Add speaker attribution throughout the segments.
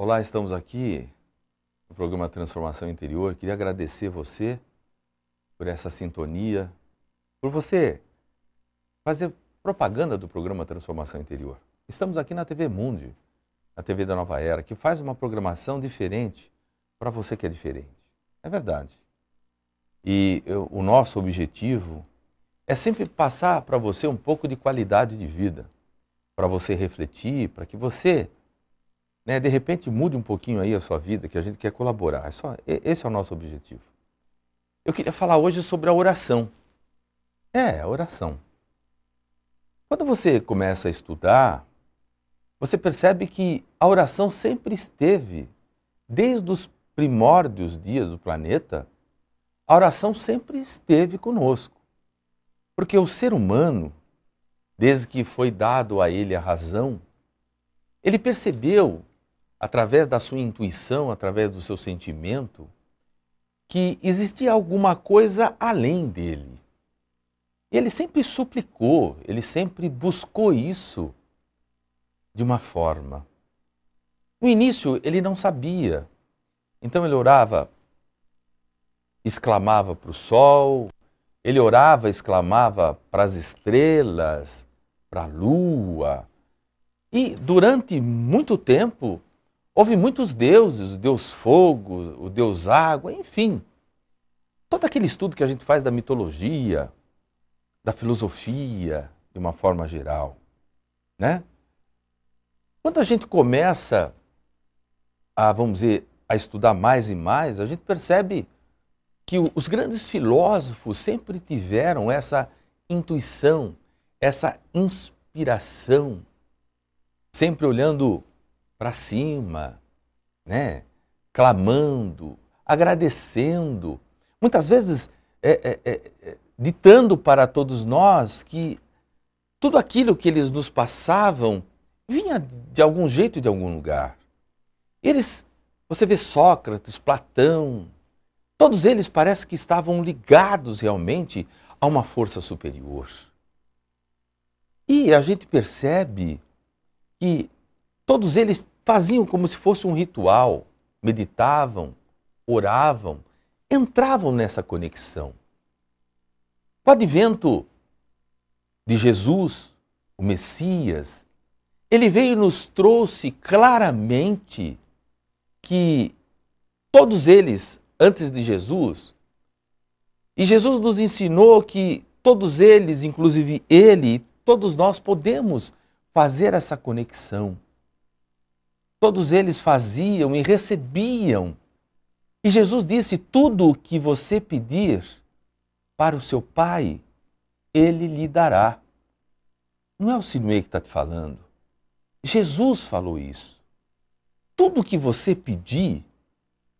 Speaker 1: Olá, estamos aqui no programa Transformação Interior. Queria agradecer você por essa sintonia, por você fazer propaganda do programa Transformação Interior. Estamos aqui na TV Mundi, a TV da Nova Era, que faz uma programação diferente para você que é diferente. É verdade. E eu, o nosso objetivo é sempre passar para você um pouco de qualidade de vida, para você refletir, para que você né? De repente mude um pouquinho aí a sua vida, que a gente quer colaborar. É só, esse é o nosso objetivo. Eu queria falar hoje sobre a oração. É, a oração. Quando você começa a estudar, você percebe que a oração sempre esteve, desde os primórdios dias do planeta, a oração sempre esteve conosco. Porque o ser humano, desde que foi dado a ele a razão, ele percebeu através da sua intuição, através do seu sentimento, que existia alguma coisa além dele. Ele sempre suplicou, ele sempre buscou isso de uma forma. No início, ele não sabia. Então, ele orava, exclamava para o sol, ele orava, exclamava para as estrelas, para a lua. E durante muito tempo, Houve muitos deuses, o deus fogo, o deus água, enfim. Todo aquele estudo que a gente faz da mitologia, da filosofia, de uma forma geral, né? Quando a gente começa a, vamos dizer, a estudar mais e mais, a gente percebe que os grandes filósofos sempre tiveram essa intuição, essa inspiração, sempre olhando para cima, né? clamando, agradecendo, muitas vezes é, é, é, é, ditando para todos nós que tudo aquilo que eles nos passavam vinha de algum jeito e de algum lugar. Eles, você vê Sócrates, Platão, todos eles parece que estavam ligados realmente a uma força superior. E a gente percebe que Todos eles faziam como se fosse um ritual, meditavam, oravam, entravam nessa conexão. o advento de Jesus, o Messias, ele veio e nos trouxe claramente que todos eles, antes de Jesus, e Jesus nos ensinou que todos eles, inclusive ele, todos nós podemos fazer essa conexão todos eles faziam e recebiam. E Jesus disse: Tudo o que você pedir para o seu Pai, ele lhe dará. Não é o Sinuê que está te falando. Jesus falou isso. Tudo o que você pedir,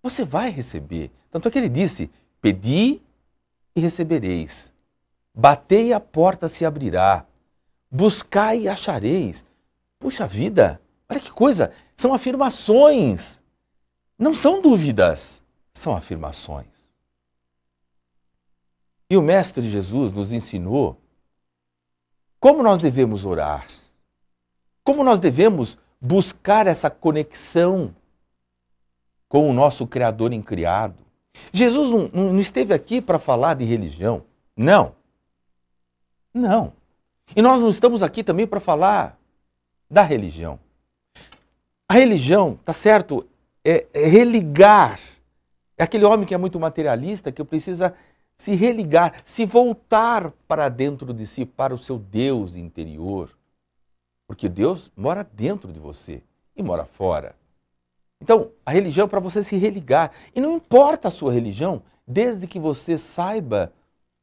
Speaker 1: você vai receber. Tanto é que ele disse: Pedi e recebereis. Batei, a porta se abrirá. Buscai e achareis. Puxa vida! Olha que coisa! São afirmações. Não são dúvidas, são afirmações. E o Mestre Jesus nos ensinou como nós devemos orar, como nós devemos buscar essa conexão com o nosso Criador incriado. Jesus não, não esteve aqui para falar de religião, não. Não. E nós não estamos aqui também para falar da religião. A religião, tá certo? É, é religar. É aquele homem que é muito materialista, que precisa se religar, se voltar para dentro de si, para o seu Deus interior. Porque Deus mora dentro de você e mora fora. Então, a religião é para você se religar. E não importa a sua religião, desde que você saiba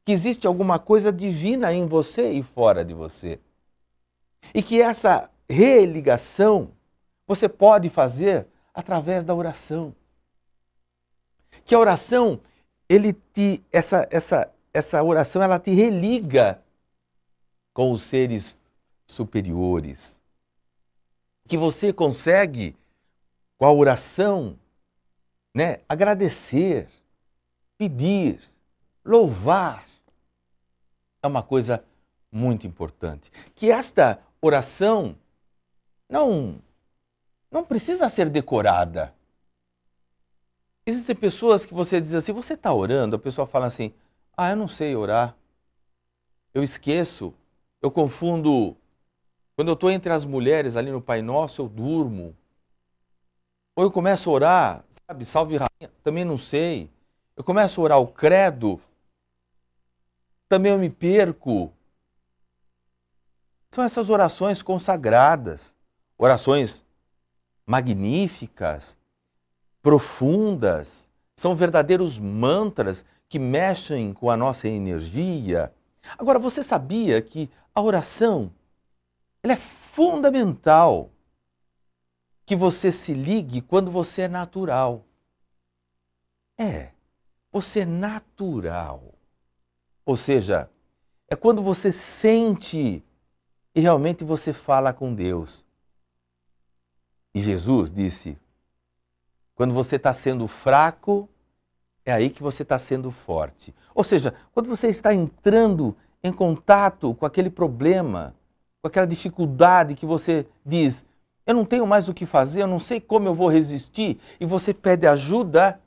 Speaker 1: que existe alguma coisa divina em você e fora de você. E que essa religação você pode fazer através da oração. Que a oração, ele te essa essa essa oração ela te religa com os seres superiores. Que você consegue com a oração, né, agradecer, pedir, louvar. É uma coisa muito importante. Que esta oração não não precisa ser decorada. Existem pessoas que você diz assim, você está orando? A pessoa fala assim, ah, eu não sei orar. Eu esqueço, eu confundo. Quando eu estou entre as mulheres ali no Pai Nosso, eu durmo. Ou eu começo a orar, sabe, salve rainha, também não sei. Eu começo a orar o credo, também eu me perco. São essas orações consagradas, orações magníficas, profundas, são verdadeiros mantras que mexem com a nossa energia. Agora, você sabia que a oração ela é fundamental que você se ligue quando você é natural. É, você é natural. Ou seja, é quando você sente e realmente você fala com Deus. E Jesus disse: quando você está sendo fraco, é aí que você está sendo forte. Ou seja, quando você está entrando em contato com aquele problema, com aquela dificuldade que você diz, eu não tenho mais o que fazer, eu não sei como eu vou resistir, e você pede ajuda,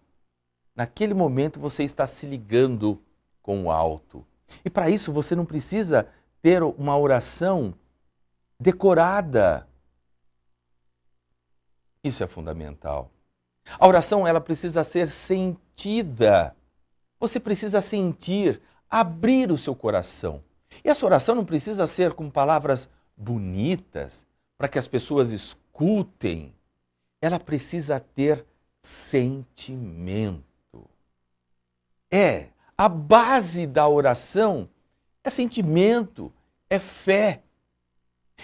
Speaker 1: naquele momento você está se ligando com o alto. E para isso você não precisa ter uma oração decorada. Isso é fundamental. A oração ela precisa ser sentida. Você precisa sentir, abrir o seu coração. E essa oração não precisa ser com palavras bonitas para que as pessoas escutem. Ela precisa ter sentimento. É, a base da oração é sentimento, é fé.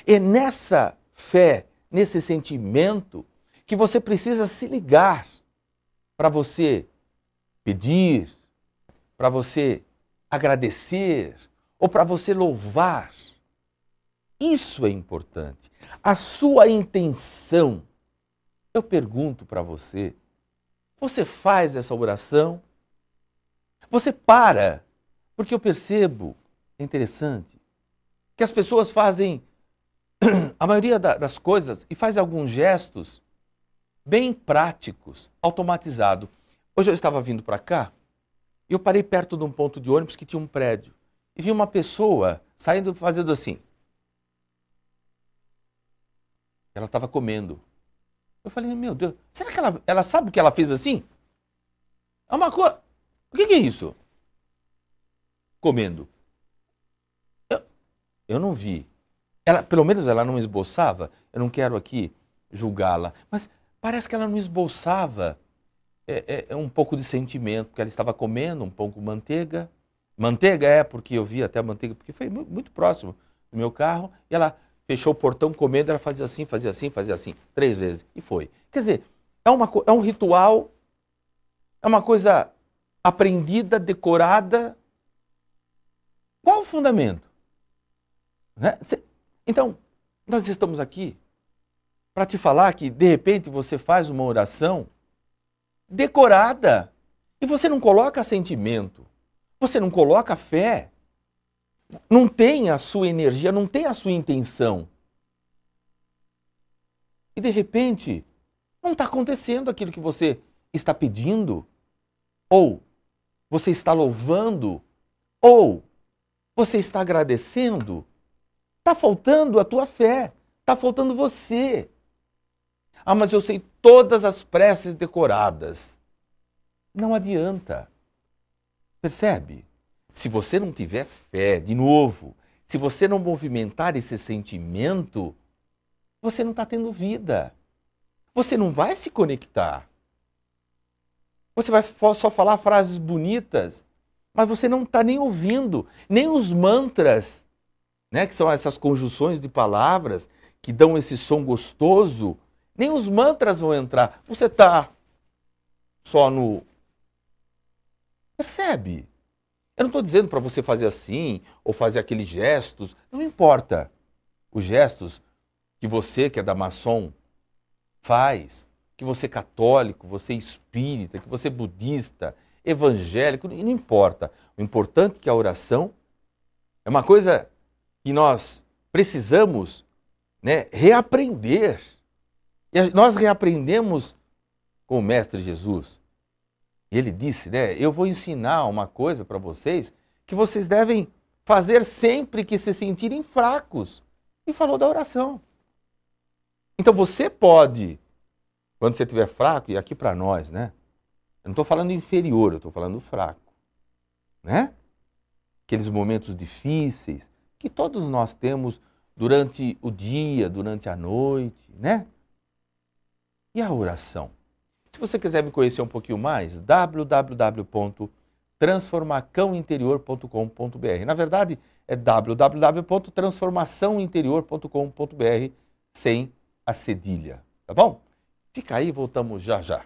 Speaker 1: E nessa fé, nesse sentimento, que você precisa se ligar para você pedir, para você agradecer ou para você louvar. Isso é importante. A sua intenção. Eu pergunto para você: você faz essa oração? Você para? Porque eu percebo, é interessante, que as pessoas fazem a maioria das coisas e faz alguns gestos bem práticos, automatizado. Hoje eu estava vindo para cá e eu parei perto de um ponto de ônibus que tinha um prédio e vi uma pessoa saindo fazendo assim. Ela estava comendo. Eu falei, meu Deus, será que ela, ela sabe o que ela fez assim? É uma coisa. O que, que é isso? Comendo. Eu, eu não vi. Ela, pelo menos ela não esboçava. Eu não quero aqui julgá-la. Mas parece que ela não esboçava é, é, é, um pouco de sentimento, porque ela estava comendo um pouco de manteiga. Manteiga é, porque eu vi até a manteiga, porque foi muito próximo do meu carro, e ela fechou o portão comendo, ela fazia assim, fazia assim, fazia assim, três vezes, e foi. Quer dizer, é, uma, é um ritual, é uma coisa aprendida, decorada. Qual o fundamento? Né? Então, nós estamos aqui para te falar que, de repente, você faz uma oração decorada e você não coloca sentimento, você não coloca fé, não tem a sua energia, não tem a sua intenção. E, de repente, não está acontecendo aquilo que você está pedindo, ou você está louvando, ou você está agradecendo. Está faltando a tua fé, está faltando você. Ah, mas eu sei todas as preces decoradas. Não adianta. Percebe? Se você não tiver fé, de novo, se você não movimentar esse sentimento, você não está tendo vida. Você não vai se conectar. Você vai só falar frases bonitas, mas você não está nem ouvindo, nem os mantras, né, que são essas conjunções de palavras que dão esse som gostoso, nem os mantras vão entrar. Você está só no. Percebe? Eu não estou dizendo para você fazer assim ou fazer aqueles gestos, não importa. Os gestos que você, que é da maçom, faz, que você é católico, você é espírita, que você é budista, evangélico, não importa. O importante é que a oração é uma coisa que nós precisamos né, reaprender. E nós reaprendemos com o Mestre Jesus. Ele disse, né? Eu vou ensinar uma coisa para vocês que vocês devem fazer sempre que se sentirem fracos. E falou da oração. Então você pode, quando você estiver fraco, e aqui para nós, né? Eu não estou falando inferior, eu estou falando fraco. Né? Aqueles momentos difíceis que todos nós temos durante o dia, durante a noite, né? e a oração. Se você quiser me conhecer um pouquinho mais, www.transformacãointerior.com.br. Na verdade, é www.transformaçãointerior.com.br sem a cedilha, tá bom? Fica aí, voltamos já já.